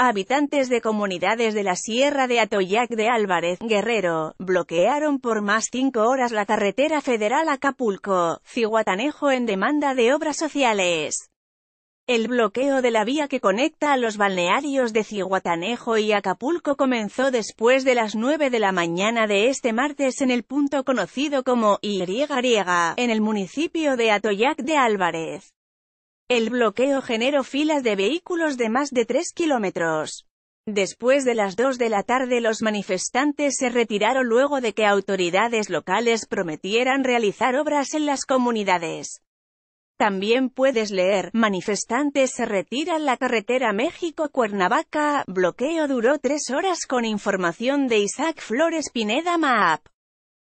Habitantes de comunidades de la Sierra de Atoyac de Álvarez, Guerrero, bloquearon por más cinco horas la carretera federal Acapulco, Ciguatanejo en demanda de obras sociales. El bloqueo de la vía que conecta a los balnearios de Ciguatanejo y Acapulco comenzó después de las 9 de la mañana de este martes en el punto conocido como Iriega-Riega, en el municipio de Atoyac de Álvarez. El bloqueo generó filas de vehículos de más de 3 kilómetros. Después de las 2 de la tarde los manifestantes se retiraron luego de que autoridades locales prometieran realizar obras en las comunidades. También puedes leer, manifestantes se retiran la carretera México-Cuernavaca, bloqueo duró tres horas con información de Isaac Flores Pineda map